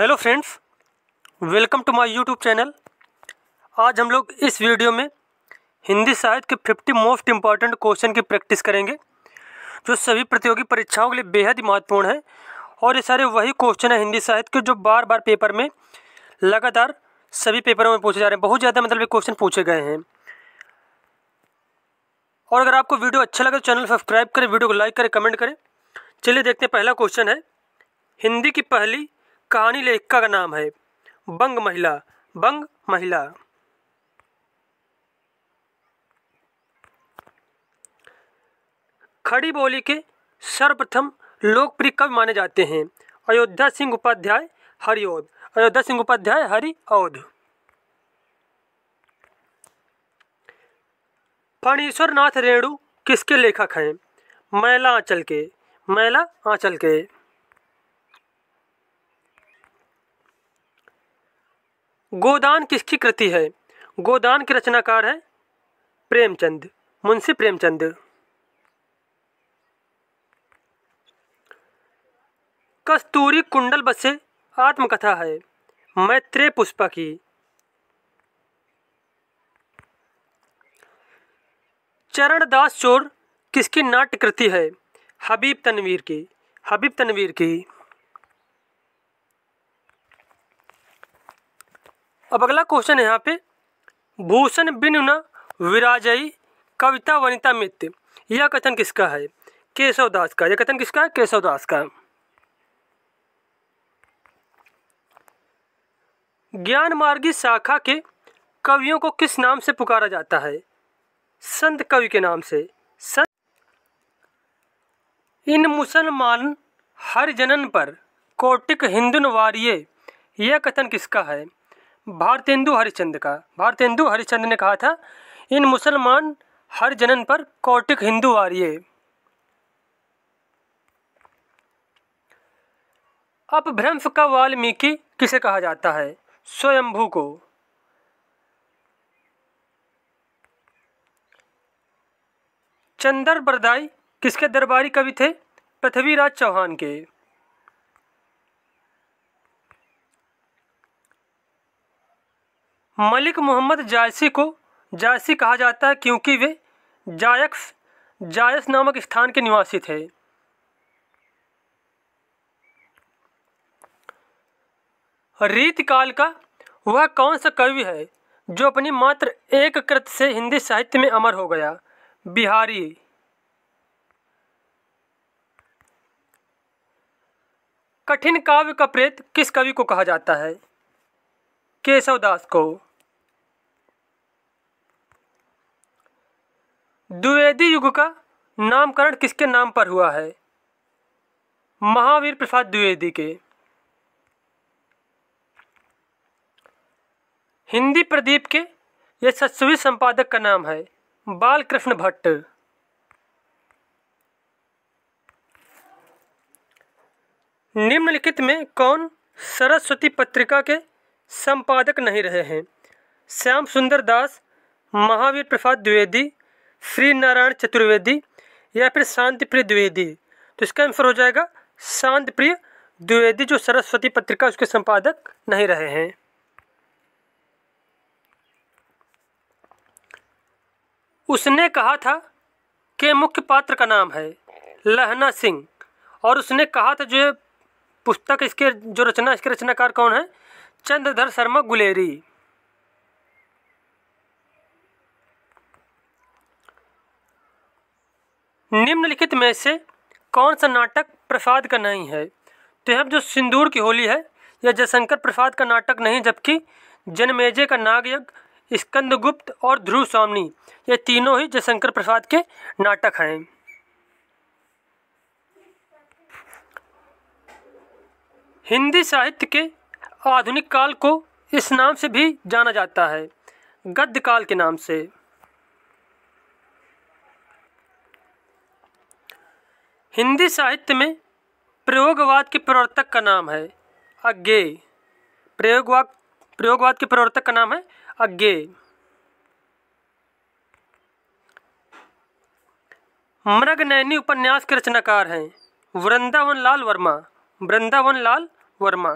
hello friends welcome to my YouTube channel आज हम लोग इस वीडियो में हिंदी साहित्य के 50 मोस्ट इम्पॉर्टेंट क्वेश्चन की प्रैक्टिस करेंगे जो सभी प्रतियोगी परीक्षाओं के लिए बेहद ही महत्वपूर्ण है और ये सारे वही क्वेश्चन हैं हिंदी साहित्य के जो बार बार पेपर में लगातार सभी पेपरों में पूछे जा रहे हैं बहुत ज़्यादा मतलब ये क्वेश्चन पूछे गए हैं और अगर आपको वीडियो अच्छा लगे तो चैनल सब्सक्राइब करें वीडियो को लाइक करें कमेंट करें चलिए देखते हैं पहला क्वेश्चन है हिंदी की पहली कहानी लेखिका का नाम है बंग महिला बंग महिला खड़ी बोली के सर्वप्रथम लोकप्रिय कवि माने जाते हैं अयोध्या सिंह उपाध्याय हरिओद अयोध्या सिंह उपाध्याय हरिओध फणीश्वर नाथ रेणु किसके लेखक हैं मैला आंचल के मैला आंचल के गोदान किसकी कृति है गोदान के रचनाकार हैं प्रेमचंद मुंशी प्रेमचंद कस्तूरी कुंडल बसे आत्मकथा है मैत्रेय पुष्पा की चरणदास चोर किसकी नाट्य कृति है हबीब तनवीर की हबीब तनवीर की अब अगला क्वेश्चन है यहाँ पे भूषण बिनुना विराजयी कविता वनिता मित्य यह कथन किसका है केशवदास का यह कथन किसका है केशवदास का ज्ञान मार्गी शाखा के कवियों को किस नाम से पुकारा जाता है संत कवि के नाम से संत इन मुसलमान हर जनन पर कोटिक हिंदुन वारिये यह कथन किसका है भारतेंदु हरिचंद का भारतेंदु हरिचंद ने कहा था इन मुसलमान हर जनन पर कौटिक हिंदू आर्य भ्रंश का वाल्मीकि किसे कहा जाता है स्वयंभू को चंदर बरदाई किसके दरबारी कवि थे पृथ्वीराज चौहान के मलिक मोहम्मद जायसी को जायसी कहा जाता है क्योंकि वे जायक्स जायस नामक स्थान के निवासी थे रीत काल का वह कौन सा कवि है जो अपनी मात्र एक कृत से हिंदी साहित्य में अमर हो गया बिहारी कठिन काव्य का प्रेत किस कवि को कहा जाता है केशवदास को द्विवेदी युग का नामकरण किसके नाम पर हुआ है महावीर प्रसाद द्विवेदी के हिंदी प्रदीप के सत्सवी संपादक का नाम है बालकृष्ण भट्ट निम्नलिखित में कौन सरस्वती पत्रिका के संपादक नहीं रहे हैं श्याम सुंदर दास महावीर प्रसाद द्विवेदी श्री नारायण चतुर्वेदी या फिर शांति प्रिय द्विवेदी तो इसका आंसर हो जाएगा शांत प्रिय द्विवेदी जो सरस्वती पत्रिका उसके संपादक नहीं रहे हैं उसने कहा था कि मुख्य पात्र का नाम है लहना सिंह और उसने कहा था जो पुस्तक इसके जो रचना इसके रचनाकार कौन है चंद्रधर शर्मा गुलेरी निम्नलिखित में से कौन सा नाटक प्रसाद का नहीं है तो यहाँ जो सिंदूर की होली है यह जयशंकर प्रसाद का नाटक नहीं जबकि जनमेजे का नागयज्ञ स्कंदगुप्त और ध्रुव स्वामी ये तीनों ही जयशंकर प्रसाद के नाटक हैं हिंदी साहित्य के आधुनिक काल को इस नाम से भी जाना जाता है गद्य काल के नाम से हिंदी साहित्य में प्रयोगवाद के प्रवर्तक का नाम है अज्ञे प्रयोगवाद प्रयोगवाद के प्रवर्तक का नाम है अज्ञे मृगनैनी उपन्यास के रचनाकार हैं वृंदावन लाल वर्मा वृंदावन लाल वर्मा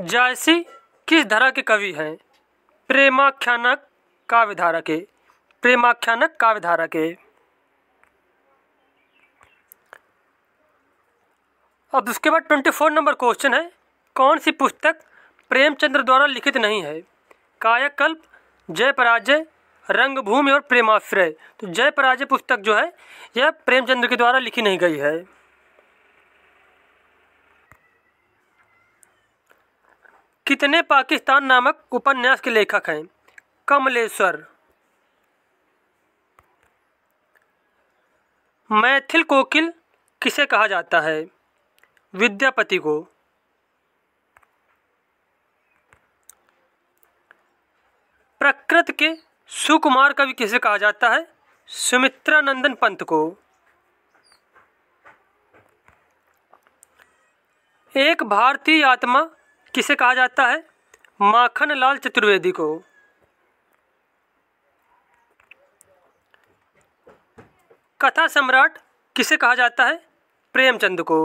जायसी किस धारा के कवि हैं प्रेमाख्यानक है प्रेमाख्यानक है अब उसके बाद ट्वेंटी फोर नंबर क्वेश्चन है कौन सी पुस्तक प्रेमचंद्र द्वारा लिखित नहीं है कायाकल्प जय पराजय रंगभूमि और प्रेमाश्रय तो जय पराजय पुस्तक जो है यह प्रेमचंद्र के द्वारा लिखी नहीं गई है कितने पाकिस्तान नामक उपन्यास के लेखक हैं कमलेश्वर मैथिल कोकिल किसे कहा जाता है विद्यापति को प्रकृत के सुकुमार कवि किसे कहा जाता है सुमित्रा नंदन पंत को एक भारतीय आत्मा किसे कहा जाता है माखन लाल चतुर्वेदी को कथा सम्राट किसे कहा जाता है प्रेमचंद को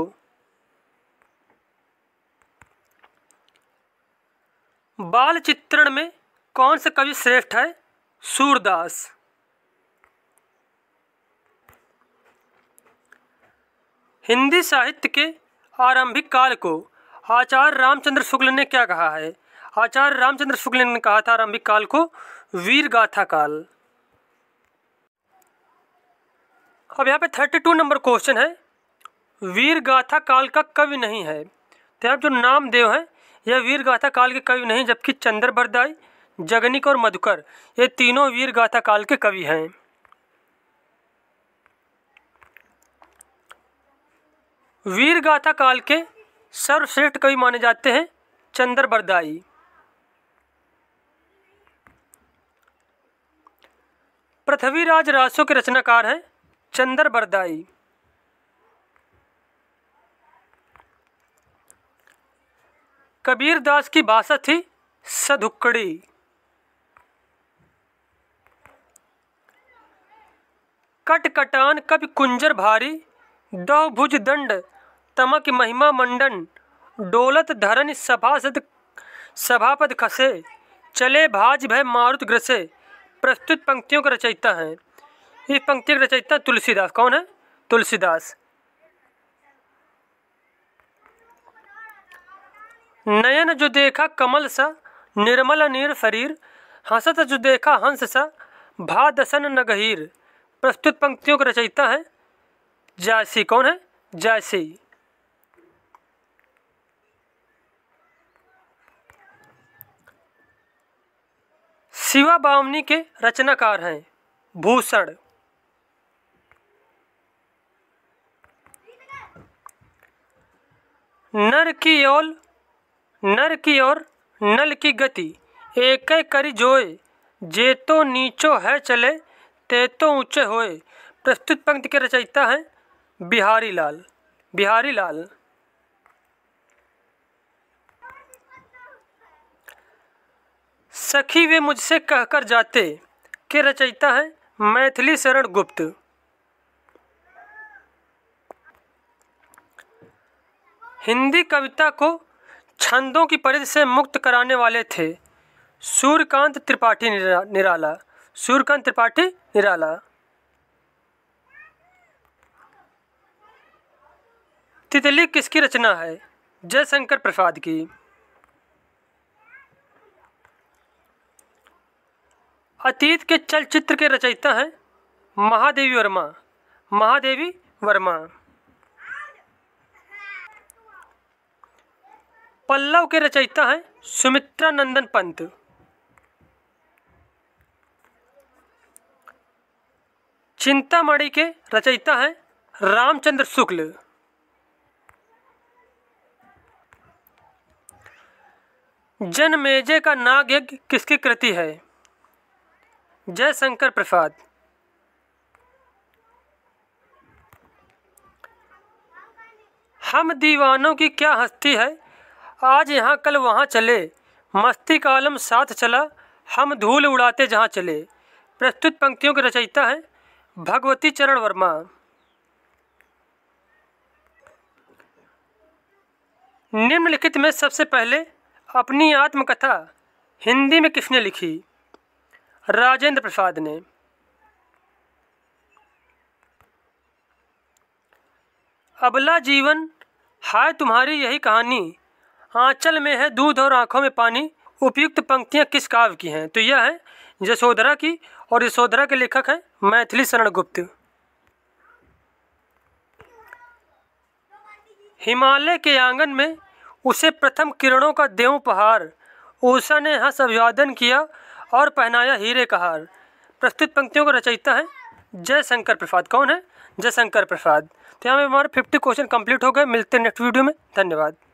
बाल चित्रण में कौन सा कवि श्रेष्ठ है सूरदास हिंदी साहित्य के आरंभिक काल को आचार्य रामचंद्र शुक्ल ने क्या कहा है आचार्य रामचंद्र शुक्ल ने कहा था आरंभिक काल को वीर गाथा काल अब यहाँ पे थर्टी टू नंबर क्वेश्चन है वीर गाथा काल का कवि नहीं है तो आप जो नाम देव हैं यह वीर गाथा काल के कवि नहीं जबकि चंद्र बरदाई जगनिक और मधुकर ये तीनों वीर गाथा काल के कवि हैं वीर गाथा काल के सर्वश्रेष्ठ कवि माने जाते हैं चंद्र बरदाई पृथ्वीराज रासो के रचनाकार हैं चंदर बरदाई कबीर दास की भाषा थी सधुक्कड़ी कटकटान कवि कुंजर भारी दो भुज दंड तमक महिमा मंडन डोलत धरन सभासद सभापद खसे चले भाज भय मारुत ग्रसे प्रस्तुत पंक्तियों का रचयिता है ये पंक्ति रचयिता तुलसीदास कौन है तुलसीदास नयन जो देखा कमल सा निर्मल नीर शरीर हंसत जो देखा हंस सा भादसन नगहीर प्रस्तुत पंक्तियों का रचयिता है जायसी कौन है जायसी शिवा बावनी के रचनाकार हैं भूषण नर की ओल नर की ओर नल की गति एक करी जोए जे तो नीचो है चले ते तो ऊँचे होए प्रस्तुत पंक्ति के रचयिता हैं बिहारी लाल बिहारी लाल सखी वे मुझसे कहकर जाते के रचयिता हैं मैथिली शरण गुप्त हिंदी कविता को छंदों की परिधि से मुक्त कराने वाले थे सूर्यकांत त्रिपाठी निरा, निराला सूर्यकांत त्रिपाठी निराला तितली किसकी रचना है जयशंकर प्रसाद की अतीत के चलचित्र के रचयिता हैं महादेवी वर्मा महादेवी वर्मा पल्लव के रचयिता हैं सुमित्रा नंदन पंत चिंतामणि के रचयिता हैं रामचंद्र शुक्ल जनमेजे का नाग यज्ञ किसकी कृति है जयशंकर प्रसाद हम दीवानों की क्या हस्ती है आज यहाँ कल वहाँ चले मस्ती का आलम साथ चला हम धूल उड़ाते जहाँ चले प्रस्तुत पंक्तियों के रचयिता हैं भगवती चरण वर्मा निम्नलिखित में सबसे पहले अपनी आत्मकथा हिंदी में किसने लिखी राजेंद्र प्रसाद ने अबला जीवन हाय तुम्हारी यही कहानी आंचल में है दूध और आंखों में पानी उपयुक्त पंक्तियाँ किस काव्य की हैं तो यह है यशोधरा की और यशोधरा के लेखक हैं मैथिली शरण गुप्त हिमालय के आंगन में उसे प्रथम किरणों का देव पहार ऊषा ने हंस अभिवादन किया और पहनाया हीरे का हार प्रस्तुत पंक्तियों का रचयिता है जयशंकर प्रसाद कौन है जयशंकर प्रसाद तो यहाँ पर हमारे फिफ्टी क्वेश्चन कंप्लीट हो गए मिलते हैं नेक्स्ट वीडियो में धन्यवाद